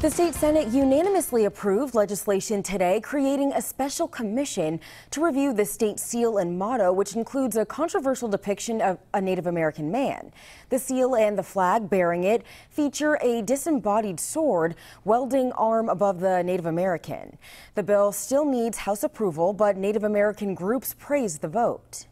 The state Senate unanimously approved legislation today creating a special commission to review the state seal and motto, which includes a controversial depiction of a Native American man. The seal and the flag bearing it feature a disembodied sword welding arm above the Native American. The bill still needs House approval, but Native American groups praised the vote.